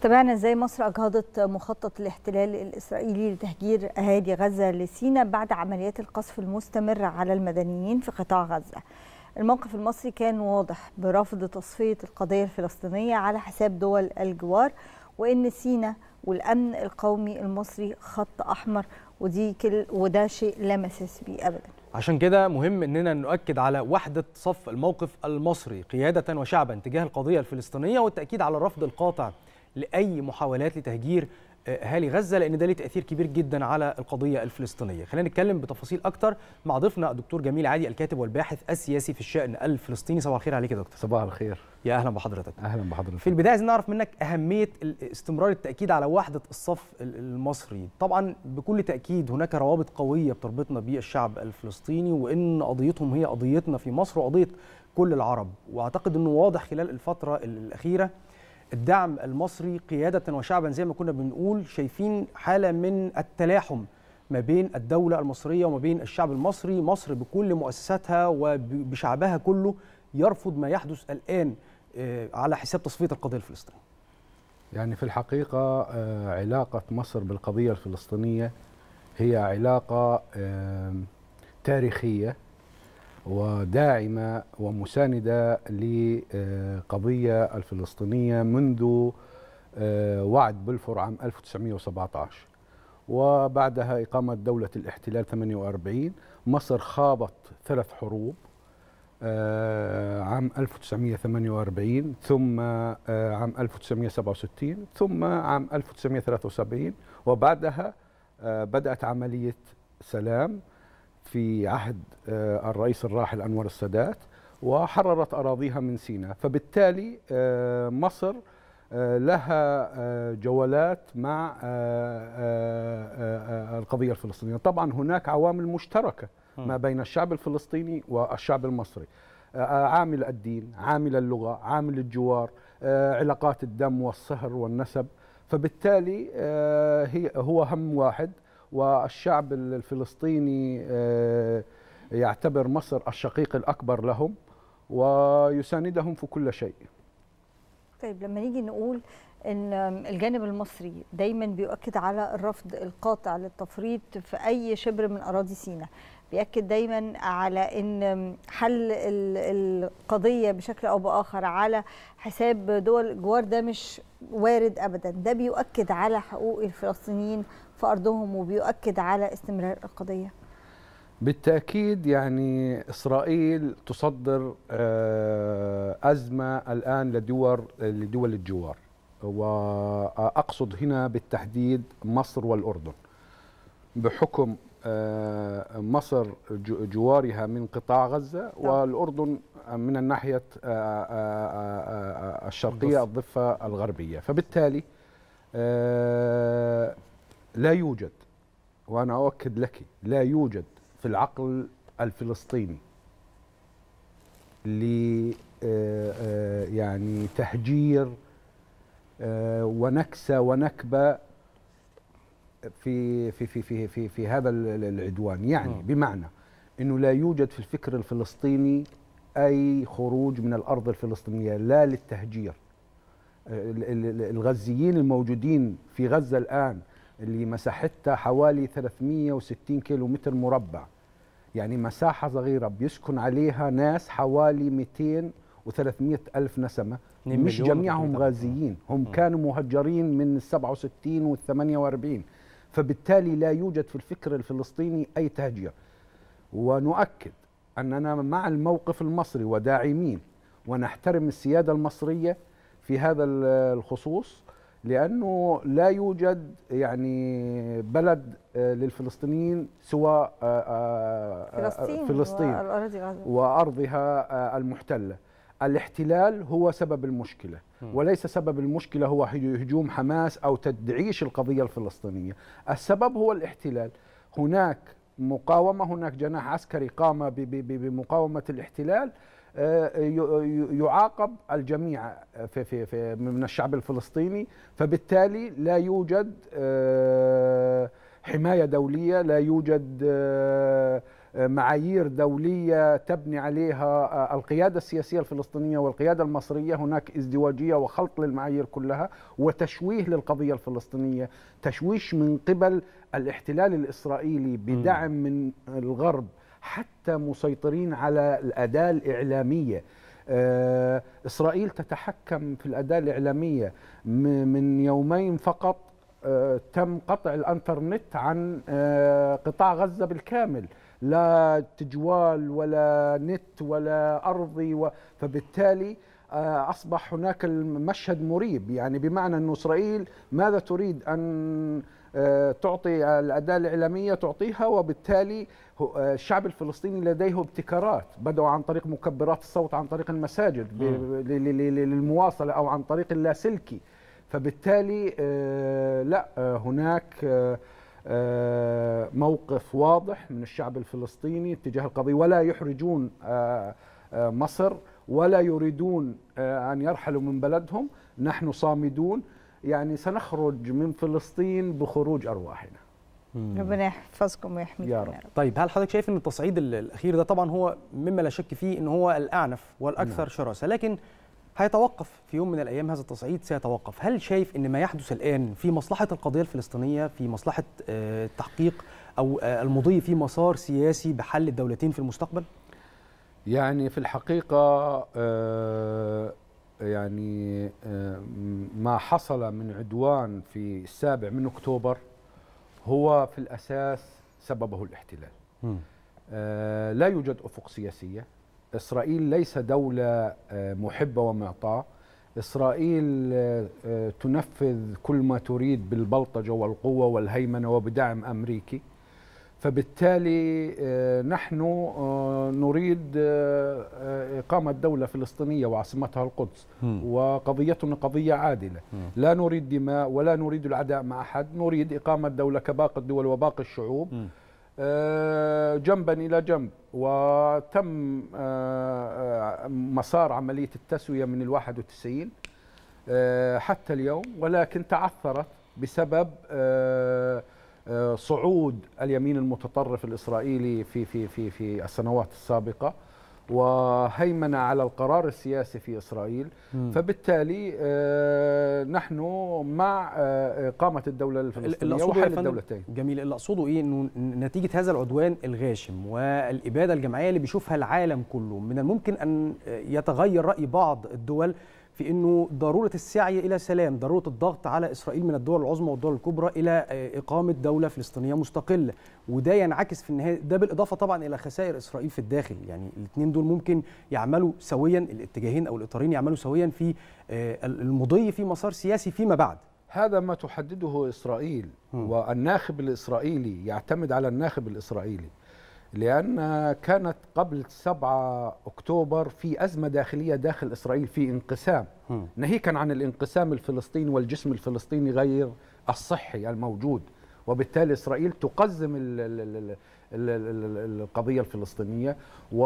تابعنا ازاي مصر اجهضت مخطط الاحتلال الاسرائيلي لتهجير اهالي غزه لسيناء بعد عمليات القصف المستمر على المدنيين في قطاع غزه. الموقف المصري كان واضح برفض تصفيه القضيه الفلسطينيه على حساب دول الجوار وان سيناء والامن القومي المصري خط احمر ودي كل وده شيء لا مساس بيه ابدا. عشان كده مهم اننا نؤكد على وحده صف الموقف المصري قياده وشعبا تجاه القضيه الفلسطينيه والتاكيد على الرفض القاطع لاي محاولات لتهجير آه، اهالي غزه لان ده ليه تاثير كبير جدا على القضيه الفلسطينيه خلينا نتكلم بتفاصيل اكتر مع ضيفنا الدكتور جميل عادي الكاتب والباحث السياسي في الشان الفلسطيني صباح الخير عليك يا دكتور صباح الخير يا اهلا بحضرتك اهلا بحضرتك في البدايه عايزين نعرف منك اهميه استمرار التاكيد على وحده الصف المصري طبعا بكل تاكيد هناك روابط قويه بتربطنا بالشعب الفلسطيني وان قضيتهم هي قضيتنا في مصر وقضيه كل العرب واعتقد انه واضح خلال الفتره الاخيره الدعم المصري قيادة وشعبا زي ما كنا بنقول شايفين حالة من التلاحم ما بين الدولة المصرية وما بين الشعب المصري مصر بكل مؤسساتها وبشعبها كله يرفض ما يحدث الآن آه، على حساب تصفية القضية الفلسطينية يعني في الحقيقة آه، علاقة مصر بالقضية الفلسطينية هي علاقة تاريخية وداعمة ومساندة لقضية الفلسطينية منذ آه، وعد بلفور عام 1917 وبعدها إقامة دولة الاحتلال 48 مصر خاضت ثلاث حروب آه، عام 1948 آه، ثم عام 1967 ثم عام 1973 وبعدها بدأت عملية سلام في عهد آه، الرئيس الراحل أنور السادات وحررت أراضيها من سيناء فبالتالي آه، مصر آه، لها جولات مع القضية الفلسطينية طبعا هناك عوامل مشتركة ما بين الشعب الفلسطيني والشعب المصري عامل الدين عامل اللغة عامل الجوار علاقات الدم والصهر والنسب فبالتالي هي هو هم واحد والشعب الفلسطيني آه، يعتبر مصر الشقيق الأكبر لهم ويساندهم في كل شيء طيب لما نيجي نقول ان الجانب المصري دايما بيؤكد على الرفض القاطع للتفريط في اي شبر من اراضي سيناء بيأكد دايما على أن حل القضية بشكل أو بآخر على حساب دول الجوار ده مش وارد أبدا ده بيؤكد على حقوق الفلسطينيين في أرضهم وبيؤكد على استمرار القضية بالتأكيد يعني إسرائيل تصدر آه، أزمة الآن لدول لدول الجوار وأقصد هنا بالتحديد مصر والأردن بحكم آه، مصر جوارها من قطاع غزة نعم. والأردن من الناحية آه، آه، الشرقية الضفة الغربية فبالتالي لا يوجد وأنا أؤكد لك لا يوجد في العقل الفلسطيني ل يعني تهجير ونكسة ونكبة في في في في في, في هذا العدوان يعني م. بمعنى انه لا يوجد في الفكر الفلسطيني اي خروج من الارض الفلسطينيه لا للتهجير آه، الغزيين الموجودين في غزه الان اللي مساحتها حوالي 360 كيلو متر مربع يعني مساحه صغيره بيسكن عليها ناس حوالي 200 و300 الف نسمه مش جميعهم غازيين هم كانوا مهجرين من ال 67 وال 48 فبالتالي لا يوجد في الفكر الفلسطيني أي تهجير ونؤكد أننا مع الموقف المصري وداعمين ونحترم السيادة المصرية في هذا الخصوص لأنه لا يوجد يعني بلد آه، للفلسطينيين سوى آه، آه، فلسطين, فلسطين وأرضها المحتلة الاحتلال هو سبب المشكلة وليس سبب المشكلة هو هجوم حماس أو تدعيش القضية الفلسطينية السبب هو الاحتلال هناك مقاومة هناك جناح عسكري قام بمقاومة الاحتلال آه، يعاقب الجميع آه، في في في من الشعب الفلسطيني فبالتالي لا يوجد آه، حماية دولية لا يوجد معايير دوليه تبني عليها آه، القياده السياسيه الفلسطينيه والقياده المصريه هناك ازدواجيه وخلط للمعايير كلها وتشويه للقضيه الفلسطينيه تشويش من قبل الاحتلال الاسرائيلي بدعم من الغرب حتى مسيطرين على الاداه الاعلاميه آه، اسرائيل تتحكم في الاداه الاعلاميه من يومين فقط آه، تم قطع الانترنت عن قطاع غزه بالكامل لا تجوال ولا نت ولا أرضي و... فبالتالي آه، أصبح هناك المشهد مريب يعني بمعنى أن إسرائيل ماذا تريد أن آه، تعطي الأداة الإعلامية تعطيها وبالتالي آه، الشعب الفلسطيني لديه ابتكارات بدأوا عن طريق مكبرات الصوت عن طريق المساجد للمواصلة أو عن طريق اللاسلكي فبالتالي لا هناك آه، موقف واضح من الشعب الفلسطيني تجاه القضية ولا يحرجون آه، آه، مصر ولا يريدون أن يرحلوا من بلدهم نحن صامدون يعني سنخرج من فلسطين بخروج أرواحنا ربنا يحفظكم ويحميكم يا رب. يا رب. طيب هل حضرتك شايف ان التصعيد الاخير ده طبعا هو مما لا شك فيه ان هو الاعنف والاكثر نعم. شراسه لكن هيتوقف في يوم من الايام هذا التصعيد سيتوقف هل شايف ان ما يحدث الان في مصلحه القضيه الفلسطينيه في مصلحه آه، التحقيق او آه، المضي في مسار سياسي بحل الدولتين في المستقبل يعني في الحقيقه آه، يعني ما حصل من عدوان في السابع من اكتوبر هو في الاساس سببه الاحتلال لا يوجد افق سياسيه إسرائيل ليس دولة آه، محبة ومعطاة إسرائيل آه، آه، تنفذ كل ما تريد بالبلطجة والقوة والهيمنة وبدعم أمريكي فبالتالي نحن نريد إقامة دولة فلسطينية وعاصمتها القدس وقضيتنا قضية عادلة لا نريد دماء ولا نريد العداء مع أحد نريد إقامة دولة كباقي الدول وباقي الشعوب آه، جنبا إلى جنب وتم آه، آه، مسار عملية التسوية من الواحد وتسعين حتى اليوم ولكن تعثرت بسبب صعود اليمين المتطرف الإسرائيلي في في في في السنوات السابقة وهيمنة على القرار السياسي في إسرائيل م. فبالتالي آه، نحن مع آه، إقامة الدولة الفلسطينية وحل الدولتين جميل اللي أقصده إيه أنه نتيجة هذا العدوان الغاشم والإبادة الجماعية اللي بيشوفها العالم كله من الممكن أن يتغير رأي بعض الدول في انه ضروره السعي الى سلام، ضروره الضغط على اسرائيل من الدول العظمى والدول الكبرى الى آه، اقامه دوله فلسطينيه مستقله، وده ينعكس في النهايه ده بالاضافه طبعا الى خسائر اسرائيل في الداخل، يعني الاثنين دول ممكن يعملوا سويا الاتجاهين او الاطارين يعملوا سويا في آه، المضي في مسار سياسي فيما بعد. هذا ما تحدده اسرائيل والناخب الاسرائيلي يعتمد على الناخب الاسرائيلي. لأن كانت قبل 7 أكتوبر في أزمة داخلية داخل إسرائيل في انقسام ناهيكا عن الانقسام الفلسطيني والجسم الفلسطيني غير الصحي الموجود وبالتالي إسرائيل تقزم القضية الفلسطينية و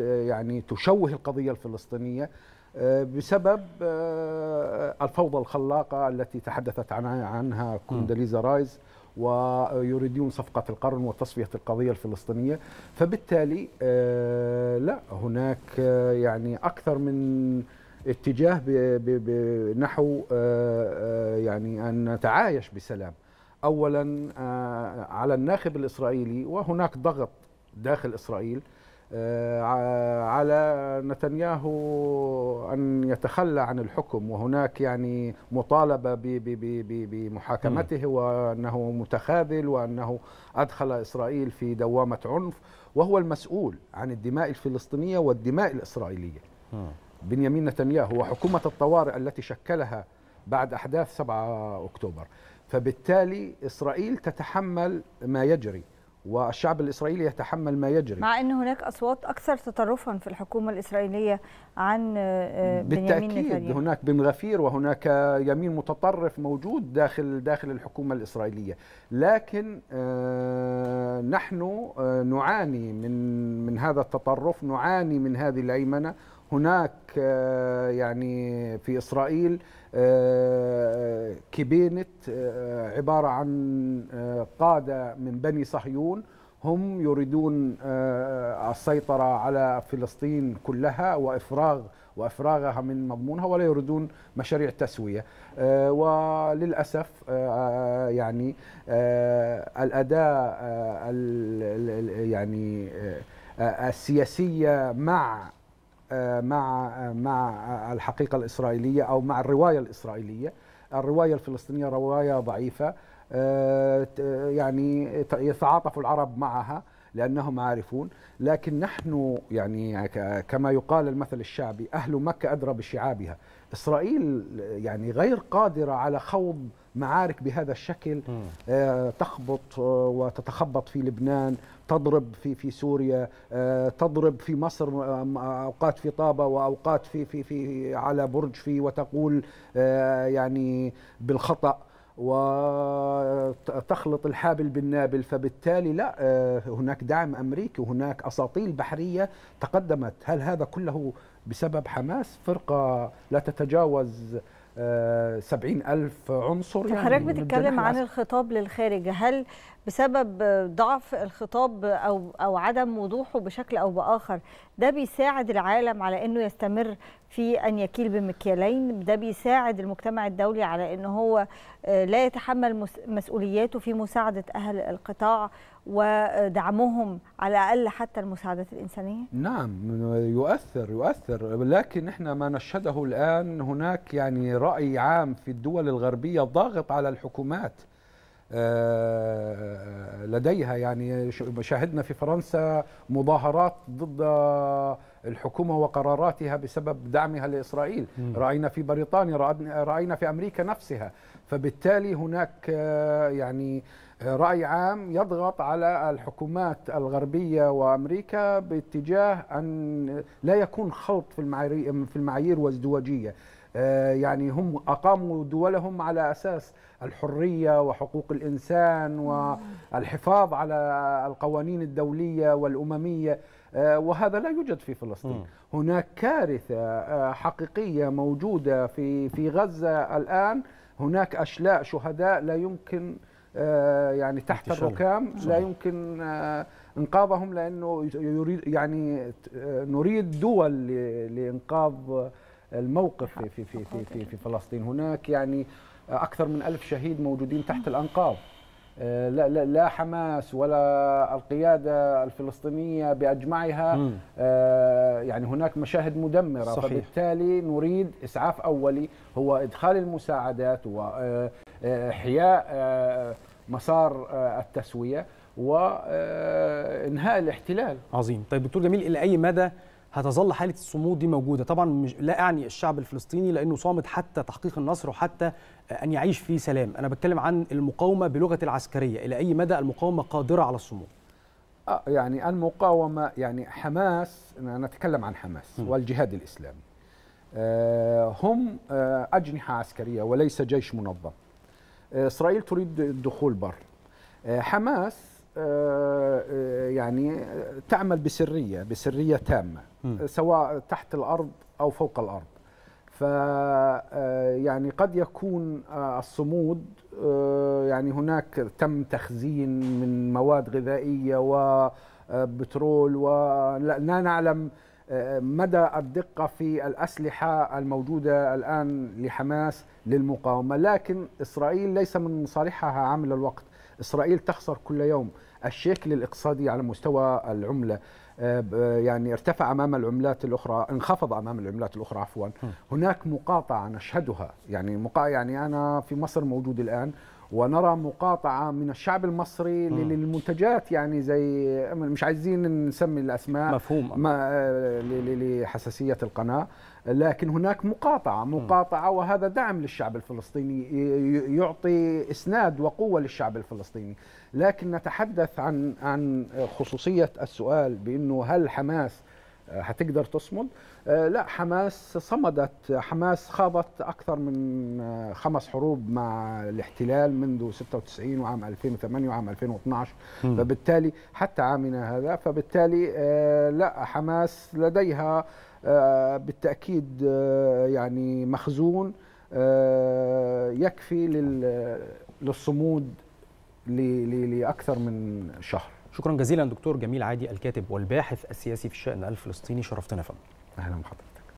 يعني تشوه القضية الفلسطينية آه، بسبب آه، الفوضى الخلاقة التي تحدثت عنها كونداليزا رايز ويريدون صفقة القرن وتصفية القضية الفلسطينية فبالتالي آه، لا هناك آه، يعني أكثر من اتجاه نحو آه، يعني أن نتعايش بسلام أولا على الناخب الإسرائيلي وهناك ضغط داخل إسرائيل آه، على نتنياهو أن يتخلى عن الحكم وهناك يعني مطالبة بمحاكمته وأنه متخاذل وأنه أدخل إسرائيل في دوامة عنف وهو المسؤول عن الدماء الفلسطينية والدماء الإسرائيلية بنيامين نتنياهو وحكومة الطوارئ التي شكلها بعد أحداث 7 أكتوبر فبالتالي إسرائيل تتحمل ما يجري والشعب الإسرائيلي يتحمل ما يجري مع أن هناك أصوات أكثر تطرفا في الحكومة الإسرائيلية عن آه، بالتأكيد هناك بن غفير وهناك يمين متطرف موجود داخل داخل الحكومة الإسرائيلية لكن آه، نحن آه، نعاني من من هذا التطرف نعاني من هذه الأيمنة هناك يعني في إسرائيل كبينة آه، عبارة عن آه، قادة من بني صهيون هم يريدون آه، السيطرة على فلسطين كلها وإفراغ وإفراغها من مضمونها ولا يريدون مشاريع تسوية وللأسف يعني الأداء يعني السياسية مع آه، مع آه، مع الحقيقه الاسرائيليه او مع الروايه الاسرائيليه الروايه الفلسطينيه روايه ضعيفه آه، يعني يتعاطف العرب معها لأنهم عارفون لكن نحن يعني كما يقال المثل الشعبي أهل مكة أدرى بشعابها إسرائيل يعني غير قادرة على خوض معارك بهذا الشكل آه، تخبط آه، وتتخبط في لبنان تضرب في في سوريا آه، تضرب في مصر اوقات في طابه واوقات في في في على برج في وتقول يعني بالخطا وتخلط الحابل بالنابل فبالتالي لا آه، هناك دعم أمريكي وهناك أساطيل بحرية تقدمت هل هذا كله بسبب حماس فرقة لا تتجاوز آه، سبعين ألف عنصر يعني حضرتك بتتكلم عن الخطاب للخارج هل بسبب ضعف الخطاب أو, أو عدم وضوحه بشكل أو بآخر ده بيساعد العالم على أنه يستمر في ان يكيل بمكيالين ده بيساعد المجتمع الدولي على ان هو آه، لا يتحمل مسؤولياته في مساعده اهل القطاع ودعمهم على الاقل حتى المساعدات الانسانيه نعم يؤثر يؤثر لكن احنا ما نشهده الان هناك يعني راي عام في الدول الغربيه ضاغط على الحكومات آه، لديها يعني شاهدنا في فرنسا مظاهرات ضد الحكومة وقراراتها بسبب دعمها لإسرائيل رأينا في بريطانيا رأينا في أمريكا نفسها فبالتالي هناك آه، يعني آه، رأي عام يضغط على الحكومات الغربية وأمريكا باتجاه أن لا يكون خلط في المعايير في المعايير وازدواجية آه، يعني هم أقاموا دولهم على أساس الحرية وحقوق الإنسان والحفاظ على القوانين الدولية والأممية آه، وهذا لا يوجد في فلسطين م. هناك كارثة آه، حقيقية موجودة في في غزة الآن هناك أشلاء شهداء لا يمكن آه، يعني تحت الركام لا يمكن انقاذهم لانه يريد يعني نريد دول لانقاذ الموقف في في في في, في, في فلسطين هناك يعني اكثر من ألف شهيد موجودين تحت الانقاض آه، لا, لا, لا حماس ولا القيادة الفلسطينية بأجمعها آه، يعني هناك مشاهد مدمرة صحيح. فبالتالي نريد إسعاف أولي هو إدخال المساعدات وإحياء آه، مسار التسوية وإنهاء الاحتلال عظيم طيب دكتور جميل إلى أي مدى هتظل حاله الصمود دي موجوده طبعا مش لا اعني الشعب الفلسطيني لانه صامت حتى تحقيق النصر وحتى ان يعيش في سلام انا بتكلم عن المقاومه بلغه العسكريه الى اي مدى المقاومه قادره على الصمود آه يعني المقاومه يعني حماس نتكلم عن حماس م. والجهاد الاسلامي آه هم آه اجنحه عسكريه وليس جيش منظم آه، اسرائيل تريد الدخول بر آه، حماس آه، آه، يعني تعمل بسريه بسريه تامه سواء تحت الارض او فوق الارض ف آه، يعني قد يكون الصمود يعني هناك تم تخزين من مواد غذائيه وبترول ولا نعلم مدى الدقه في الاسلحه الموجوده الان لحماس للمقاومه لكن اسرائيل ليس من مصالحها عمل الوقت إسرائيل تخسر كل يوم الشكل الاقتصادي على مستوى العملة آه، يعني ارتفع امام العملات الاخرى انخفض امام العملات الاخرى عفوا هناك مقاطعه نشهدها يعني مقا يعني انا في مصر موجود الان ونرى مقاطعة من الشعب المصري م. للمنتجات يعني زي مش عايزين نسمي الأسماء مفهوم ما لحساسية القناة لكن هناك مقاطعة مقاطعة وهذا دعم للشعب الفلسطيني يعطي إسناد وقوة للشعب الفلسطيني لكن نتحدث عن عن خصوصية السؤال بأنه هل حماس هتقدر تصمد آه، لا حماس صمدت حماس خاضت أكثر من آه، خمس حروب مع الاحتلال منذ 96 وعام 2008 وعام 2012 م. فبالتالي حتى عامنا هذا فبالتالي آه، لا حماس لديها بالتأكيد يعني مخزون يكفي للصمود لاكثر من شهر شكرا جزيلا دكتور جميل عادي الكاتب والباحث السياسي في الشأن الفلسطيني شرفتنا يا فندم اهلا بحضرتك